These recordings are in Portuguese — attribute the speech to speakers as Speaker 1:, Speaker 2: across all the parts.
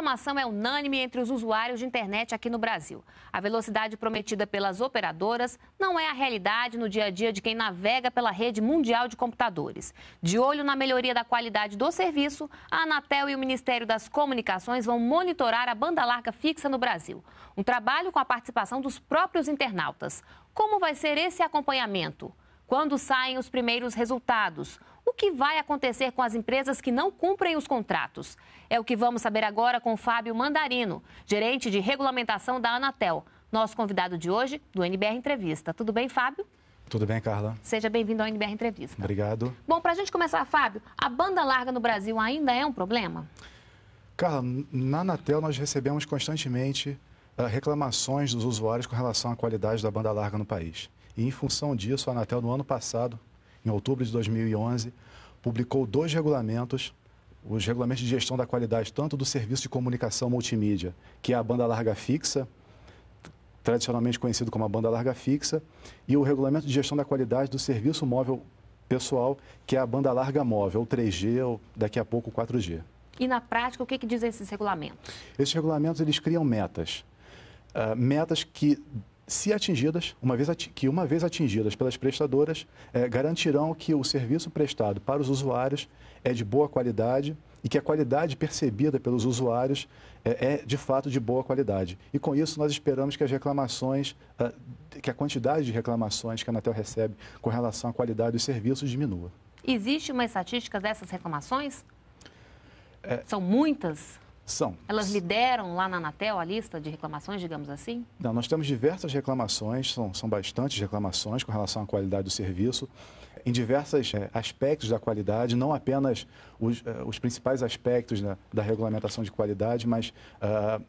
Speaker 1: reclamação é unânime entre os usuários de internet aqui no Brasil. A velocidade prometida pelas operadoras não é a realidade no dia a dia de quem navega pela rede mundial de computadores. De olho na melhoria da qualidade do serviço, a Anatel e o Ministério das Comunicações vão monitorar a banda larga fixa no Brasil. Um trabalho com a participação dos próprios internautas. Como vai ser esse acompanhamento? Quando saem os primeiros resultados? O que vai acontecer com as empresas que não cumprem os contratos? É o que vamos saber agora com Fábio Mandarino, gerente de regulamentação da Anatel, nosso convidado de hoje do NBR Entrevista. Tudo bem, Fábio?
Speaker 2: Tudo bem, Carla?
Speaker 1: Seja bem-vindo ao NBR Entrevista. Obrigado. Bom, para a gente começar, Fábio, a banda larga no Brasil ainda é um problema?
Speaker 2: Carla, na Anatel nós recebemos constantemente uh, reclamações dos usuários com relação à qualidade da banda larga no país. E em função disso, a Anatel, no ano passado, em outubro de 2011, publicou dois regulamentos, os regulamentos de gestão da qualidade, tanto do serviço de comunicação multimídia, que é a banda larga fixa, tradicionalmente conhecido como a banda larga fixa, e o regulamento de gestão da qualidade do serviço móvel pessoal, que é a banda larga móvel, 3G ou daqui a pouco 4G.
Speaker 1: E na prática, o que, que dizem esses regulamentos?
Speaker 2: Esses regulamentos eles criam metas. Uh, metas que se atingidas, uma vez que uma vez atingidas pelas prestadoras, é, garantirão que o serviço prestado para os usuários é de boa qualidade e que a qualidade percebida pelos usuários é, é de fato de boa qualidade. E com isso nós esperamos que as reclamações, ah, que a quantidade de reclamações que a Anatel recebe com relação à qualidade dos serviços diminua.
Speaker 1: Existe uma estatística dessas reclamações?
Speaker 2: É. São muitas? São.
Speaker 1: Elas lideram lá na Anatel a lista de reclamações, digamos assim?
Speaker 2: Não, nós temos diversas reclamações, são, são bastantes reclamações com relação à qualidade do serviço, em diversos é, eh, aspectos da qualidade, não apenas os, eh, os principais aspectos né, da regulamentação de qualidade, mas uh,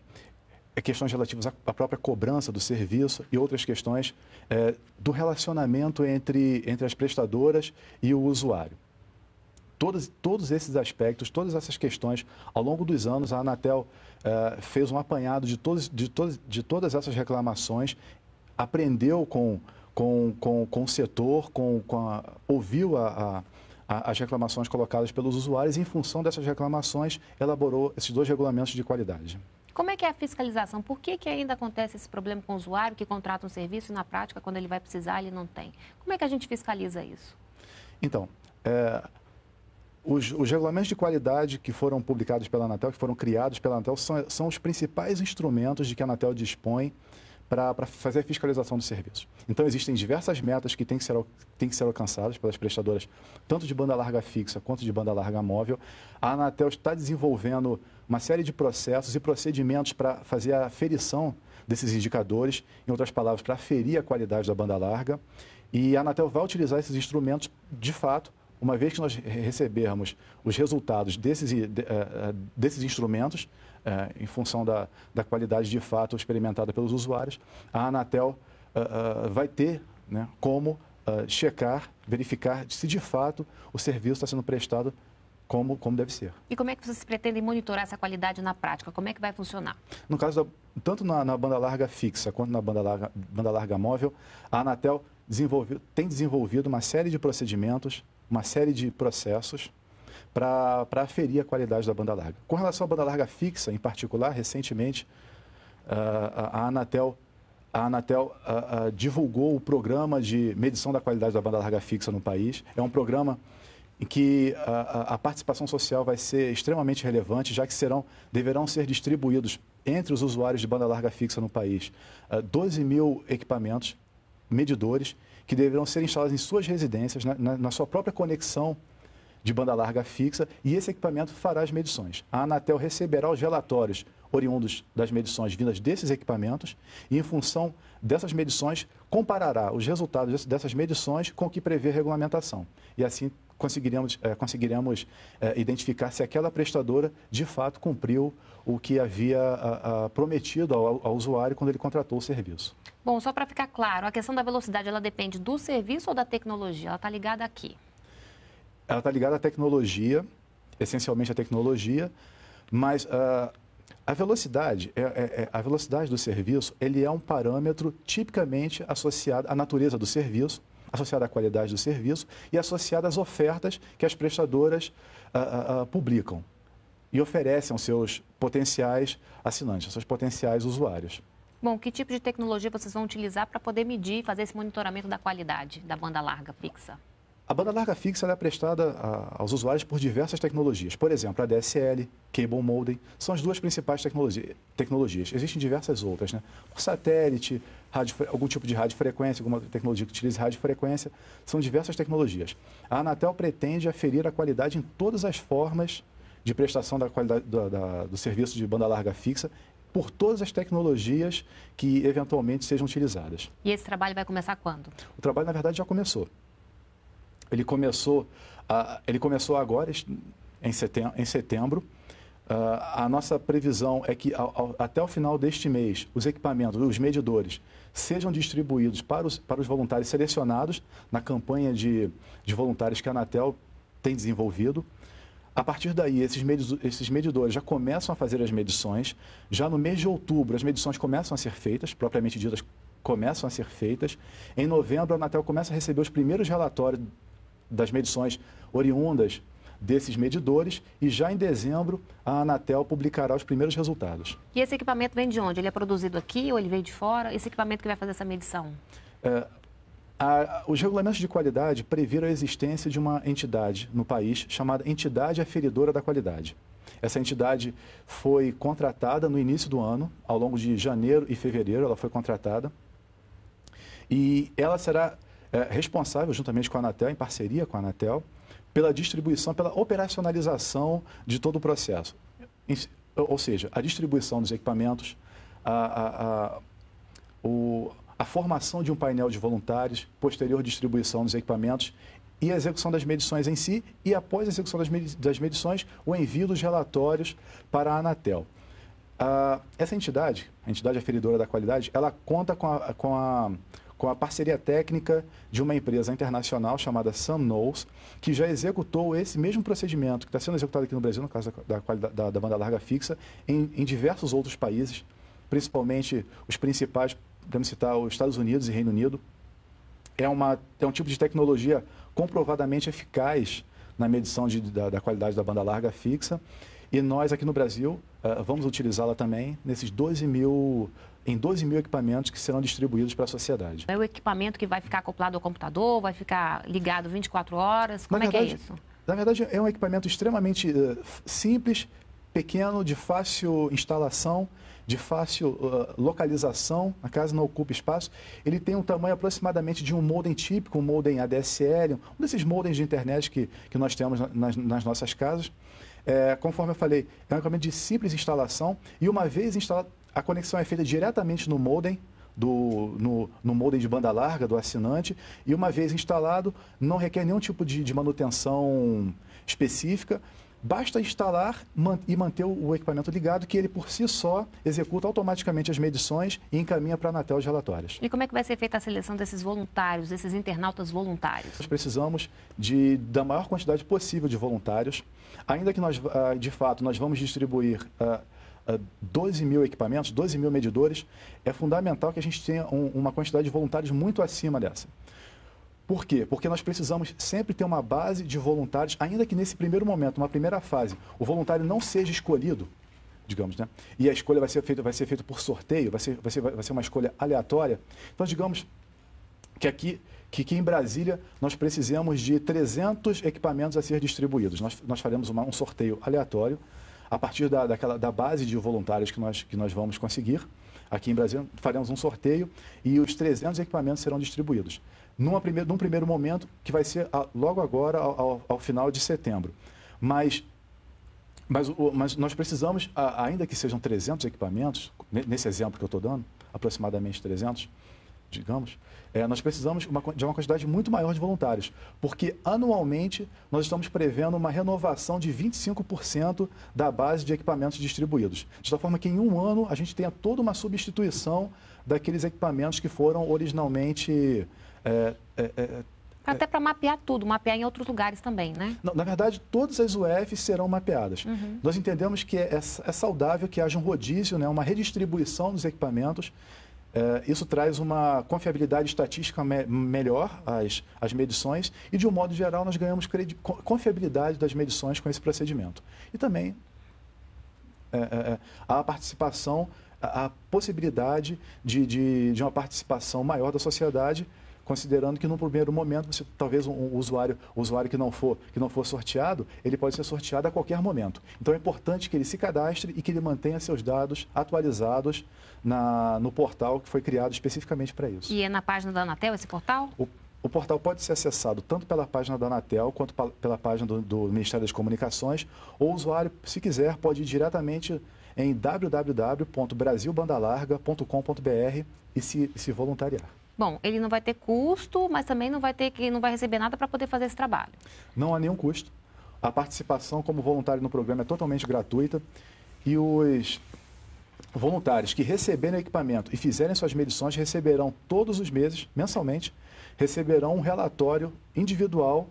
Speaker 2: questões relativas à própria cobrança do serviço e outras questões eh, do relacionamento entre, entre as prestadoras e o usuário todos, todos esses aspectos, todas essas questões, ao longo dos anos, a Anatel eh, fez um apanhado de, todos, de, todos, de todas essas reclamações, aprendeu com, com, com, com o setor, com, com a, ouviu a, a, as reclamações colocadas pelos usuários e, em função dessas reclamações, elaborou esses dois regulamentos de qualidade.
Speaker 1: Como é que é a fiscalização? Por que, que ainda acontece esse problema com o usuário que contrata um serviço e, na prática, quando ele vai precisar, ele não tem? Como é que a gente fiscaliza isso?
Speaker 2: Então, é, os, os, regulamentos de qualidade que foram publicados pela Anatel, que foram criados pela Anatel, são, são os principais instrumentos de que a Anatel dispõe para fazer a fiscalização dos serviços. Então, existem diversas metas que têm que, ser, têm que ser alcançadas pelas prestadoras, tanto de banda larga fixa quanto de banda larga móvel. A Anatel está desenvolvendo uma série de processos e procedimentos para fazer a aferição desses indicadores, em outras palavras, para aferir a qualidade da banda larga. E a Anatel vai utilizar esses instrumentos, de fato, uma vez que nós recebermos os resultados desses, eh, eh, desses instrumentos, eh, em função da, da qualidade de fato experimentada pelos usuários, a Anatel vai ter né, como checar, verificar se de fato o serviço está sendo prestado como, como deve ser.
Speaker 1: E como é que vocês pretendem monitorar essa qualidade na prática? Como é que vai funcionar?
Speaker 2: No caso, da, tanto na, na, banda larga fixa quanto na banda larga, banda larga móvel, a Anatel desenvolveu, tem desenvolvido uma série de procedimentos uma série de processos para aferir a qualidade da banda larga. Com relação à banda larga fixa, em particular, recentemente ah, a Anatel, a Anatel ah, ah, divulgou o programa de medição da qualidade da banda larga fixa no país. É um programa em que a, a, participação social vai ser extremamente relevante, já que serão, deverão ser distribuídos entre os usuários de banda larga fixa no país uh, 12 mil equipamentos medidores que deverão ser instaladas em suas residências, na, na, na sua própria conexão de banda larga fixa, e esse equipamento fará as medições. A Anatel receberá os relatórios oriundos das medições vindas desses equipamentos e, em função dessas medições, comparará os resultados dessas medições com o que prevê a regulamentação. E assim conseguiremos, é, conseguiremos é, identificar se aquela prestadora de fato cumpriu o que havia a, ah, a, ah, prometido ao, ao usuário quando ele contratou o serviço.
Speaker 1: Bom, só para ficar claro, a questão da velocidade ela depende do serviço ou da tecnologia? Ela está ligada aqui?
Speaker 2: Ela está ligada à tecnologia, essencialmente à tecnologia, mas uh, a velocidade, é, é, é, a velocidade do serviço, ele é um parâmetro tipicamente associado à natureza do serviço, associado à qualidade do serviço e associado às ofertas que as prestadoras uh, uh, publicam e oferecem aos seus potenciais assinantes, aos seus potenciais usuários.
Speaker 1: Bom, que tipo de tecnologia vocês vão utilizar para poder medir e fazer esse monitoramento da qualidade da banda larga fixa?
Speaker 2: A banda larga fixa é prestada a, ah, aos usuários por diversas tecnologias. Por exemplo, a DSL, Cable Modem, são as duas principais tecnologia, tecnologias. Existem diversas outras, né? Por satélite, radio, algum tipo de radiofrequência, alguma tecnologia que utilize radiofrequência, são diversas tecnologias. A Anatel pretende aferir a qualidade em todas as formas de prestação da qualidade da, da, do serviço de banda larga fixa por todas as tecnologias que eventualmente sejam utilizadas.
Speaker 1: E esse trabalho vai começar quando?
Speaker 2: O trabalho, na verdade, já começou. Ele começou, uh, ele começou agora, em setembro. Em setembro. Uh, ah, a nossa previsão é que ao, ao, até o final deste mês, os equipamentos, os medidores, sejam distribuídos para os, para os voluntários selecionados na campanha de, de voluntários que a Anatel tem desenvolvido. A partir daí, esses, esses medidores já começam a fazer as medições. Já no mês de outubro, as medições começam a ser feitas, propriamente ditas, começam a ser feitas. Em novembro, a Anatel começa a receber os primeiros relatórios das medições oriundas desses medidores e já em dezembro a Anatel publicará os primeiros resultados.
Speaker 1: E esse equipamento vem de onde? Ele é produzido aqui ou ele vem de fora? Esse equipamento que vai fazer essa medição?
Speaker 2: É, a, os regulamentos de qualidade previram a existência de uma entidade no país chamada Entidade Aferidora da Qualidade. Essa entidade foi contratada no início do ano, ao longo de janeiro e fevereiro, ela foi contratada. E ela será é, responsável, juntamente com a Anatel, em parceria com a Anatel, pela distribuição, pela operacionalização de todo o processo. Ou seja, a distribuição dos equipamentos, a, a, a, o, a formação de um painel de voluntários, posterior distribuição dos equipamentos e a execução das medições em si e, após a execução das medições, o envio dos relatórios para a Anatel. Uh, essa entidade, a entidade aferidora da qualidade, ela conta com a, com a, com a parceria técnica de uma empresa internacional chamada SunNose, que já executou esse mesmo procedimento que está sendo executado aqui no Brasil, no caso da, da, da banda larga fixa, em, em diversos outros países, principalmente os principais podemos citar os Estados Unidos e Reino Unido, é, uma, é um tipo de tecnologia comprovadamente eficaz na medição de, da, da, qualidade da banda larga fixa. E nós aqui no Brasil uh, vamos utilizá-la também nesses 12 mil, em 12 mil equipamentos que serão distribuídos para a sociedade. É o
Speaker 1: equipamento que vai ficar acoplado ao computador, vai ficar ligado 24 horas? Como na é, é verdade, que é isso?
Speaker 2: Na verdade, é um equipamento extremamente uh, simples pequeno, de fácil instalação, de fácil uh, localização, a casa não ocupa espaço. Ele tem um tamanho aproximadamente de um modem típico, um modem ADSL, um desses modems de internet que, que nós temos nas, nas nossas casas. É, conforme eu falei, é um equipamento de simples instalação e uma vez instalado, a conexão é feita diretamente no modem, do, no, no modem de banda larga do assinante e uma vez instalado não requer nenhum tipo de, de manutenção específica Basta instalar e manter o equipamento ligado, que ele por si só executa automaticamente as medições e encaminha para a Anatel os relatórios.
Speaker 1: E como é que vai ser feita a seleção desses voluntários, desses internautas voluntários?
Speaker 2: Nós precisamos de, da maior quantidade possível de voluntários, ainda que nós, ah, de fato, nós vamos distribuir 12 ah, ah, mil equipamentos, 12 mil medidores, é fundamental que a gente tenha uma quantidade de voluntários muito acima dessa. Por quê? Porque nós precisamos sempre ter uma base de voluntários, ainda que nesse primeiro momento, uma primeira fase, o voluntário não seja escolhido, digamos, né? E a escolha vai ser feita, vai ser feita por sorteio, vai ser, vai, ser, vai ser uma escolha aleatória. Então, digamos que aqui, que, em Brasília, nós precisamos de 300 equipamentos a ser distribuídos. Nós, nós faremos uma, um sorteio aleatório a partir da, daquela, da base de voluntários que nós, que nós vamos conseguir. Aqui em Brasília, faremos um sorteio e os 300 equipamentos serão distribuídos numa primeir, num primeiro momento, que vai ser a, logo agora, ao, ao, final de setembro. Mas, mas, o, mas nós precisamos, a, ainda que sejam 300 equipamentos, nesse exemplo que eu estou dando, aproximadamente 300, digamos, é, nós precisamos uma, de uma quantidade muito maior de voluntários, porque anualmente nós estamos prevendo uma renovação de 25% da base de equipamentos distribuídos. De tal forma que em um ano a gente tenha toda uma substituição daqueles equipamentos que foram originalmente é, é, é,
Speaker 1: até para mapear tudo, mapear em outros lugares também, né?
Speaker 2: Não, na verdade, todas as UFs serão mapeadas. Uhum. Nós entendemos que é, é, saudável que haja um rodízio, né, uma redistribuição dos equipamentos. É, isso traz uma confiabilidade estatística me melhor às, às medições e, de um modo geral, nós ganhamos confiabilidade das medições com esse procedimento. E também é, a participação, a, a possibilidade de, de, de uma participação maior da sociedade considerando que num primeiro momento você, talvez um, um usuário, um usuário que não for que não for sorteado, ele pode ser sorteado a qualquer momento. Então é importante que ele se cadastre e que ele mantenha seus dados atualizados na, no portal que foi criado especificamente para isso.
Speaker 1: E é na página da Anatel esse portal?
Speaker 2: O, o portal pode ser acessado tanto pela página da Anatel quanto pa, pela página do, do Ministério das Comunicações. Ou o usuário, se quiser, pode ir diretamente em www.brasilbandalarga.com.br e se, se voluntariar.
Speaker 1: Bom, ele não vai ter custo, mas também não vai ter que não vai receber nada para poder fazer esse trabalho.
Speaker 2: Não há nenhum custo. A participação como voluntário no programa é totalmente gratuita e os voluntários que receberem o equipamento e fizerem suas medições receberão todos os meses, mensalmente, receberão um relatório individual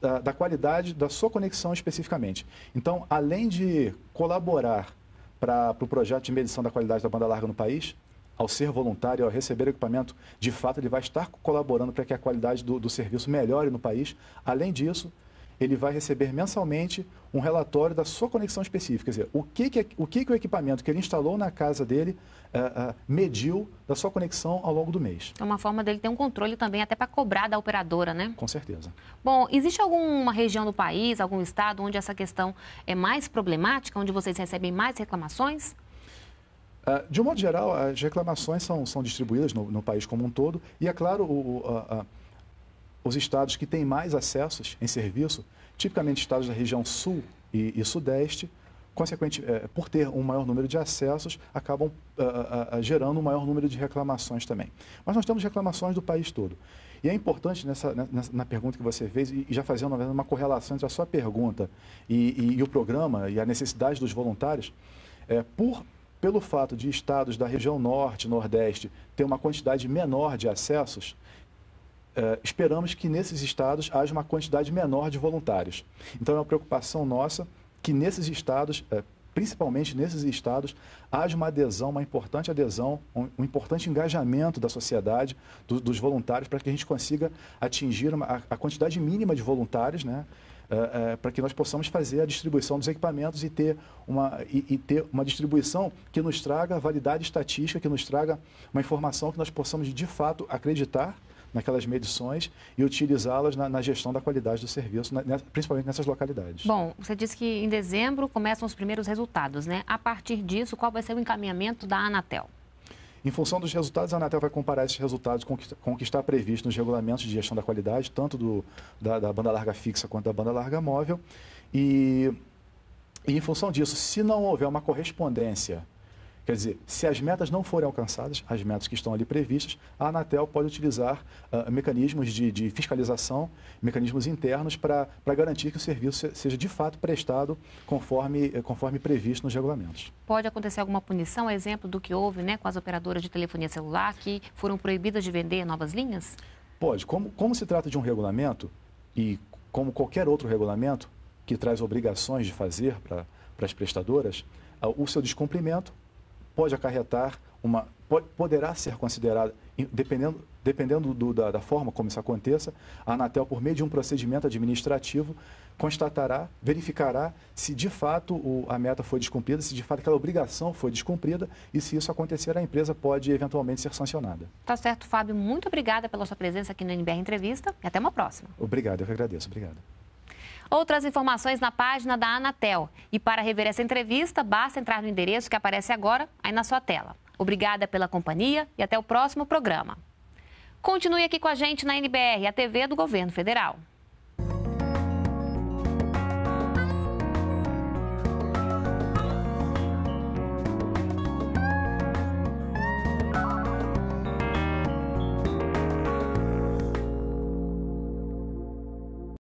Speaker 2: da, ah, da qualidade da sua conexão especificamente. Então, além de colaborar para o pro projeto de medição da qualidade da banda larga no país, ao ser voluntário, ao receber equipamento, de fato ele vai estar colaborando para que a qualidade do, do serviço melhore no país. Além disso, ele vai receber mensalmente um relatório da sua conexão específica. Quer dizer, o que, que, o, que, que o equipamento que ele instalou na casa dele eh, eh, mediu da sua conexão ao longo do mês.
Speaker 1: É uma forma dele ter um controle também, até para cobrar da operadora, né? Com certeza. Bom, existe alguma região do país, algum estado, onde essa questão é mais problemática, onde vocês recebem mais reclamações?
Speaker 2: Ah, de um modo geral, as reclamações são, são distribuídas no, no país como um todo, e é claro, o, a, a, os estados que têm mais acessos em serviço, tipicamente estados da região sul e, e sudeste, consequente, é, por ter um maior número de acessos, acabam a, a, a, gerando um maior número de reclamações também. Mas nós temos reclamações do país todo. E é importante nessa, né, nessa na pergunta que você fez, e, já fazendo uma correlação entre a sua pergunta e, e, e, o programa e a necessidade dos voluntários, é, por pelo fato de estados da região norte e nordeste ter uma quantidade menor de acessos, eh, esperamos que nesses estados haja uma quantidade menor de voluntários. Então, é uma preocupação nossa que nesses estados, eh, principalmente nesses estados, haja uma adesão, uma importante adesão, um, um importante engajamento da sociedade, do, dos voluntários, para que a gente consiga atingir uma, a, a quantidade mínima de voluntários, né? Eh, eh, para que nós possamos fazer a distribuição dos equipamentos e ter, uma, e, e, ter uma distribuição que nos traga validade estatística, que nos traga uma informação que nós possamos de fato acreditar naquelas medições e utilizá-las na, na, gestão da qualidade do serviço, na, né, principalmente nessas localidades.
Speaker 1: Bom, você disse que em dezembro começam os primeiros resultados, né? A partir disso, qual vai ser o encaminhamento da Anatel?
Speaker 2: Em função dos resultados, a Anatel vai comparar esses resultados com o que, com o que está previsto nos regulamentos de gestão da qualidade, tanto do, da, da banda larga fixa quanto da banda larga móvel. E, e, em função disso, se não houver uma correspondência Quer dizer, se as metas não forem alcançadas, as metas que estão ali previstas, a Anatel pode utilizar uh, mecanismos de, de, fiscalização, mecanismos internos para garantir que o serviço seja de fato prestado conforme, eh, conforme previsto nos regulamentos.
Speaker 1: Pode acontecer alguma punição, exemplo do que houve né, com as operadoras de telefonia celular que foram proibidas de vender novas linhas?
Speaker 2: Pode. Como, como se trata de um regulamento, e como qualquer outro regulamento que traz obrigações de fazer para para as prestadoras, ah, o seu descumprimento pode acarretar uma. poderá ser considerada, dependendo, dependendo do, da, da forma como isso aconteça, a Anatel, por meio de um procedimento administrativo, constatará, verificará se de fato o, a meta foi descumprida, se de fato aquela obrigação foi descumprida e se isso acontecer, a empresa pode eventualmente ser sancionada.
Speaker 1: Tá certo, Fábio. Muito obrigada pela sua presença aqui no NBR Entrevista e até uma próxima.
Speaker 2: Obrigado, eu que agradeço. Obrigado.
Speaker 1: Outras informações na página da Anatel. E para rever essa entrevista, basta entrar no endereço que aparece agora aí na sua tela. Obrigada pela companhia e até o próximo programa. Continue aqui com a gente na NBR, a TV do Governo Federal.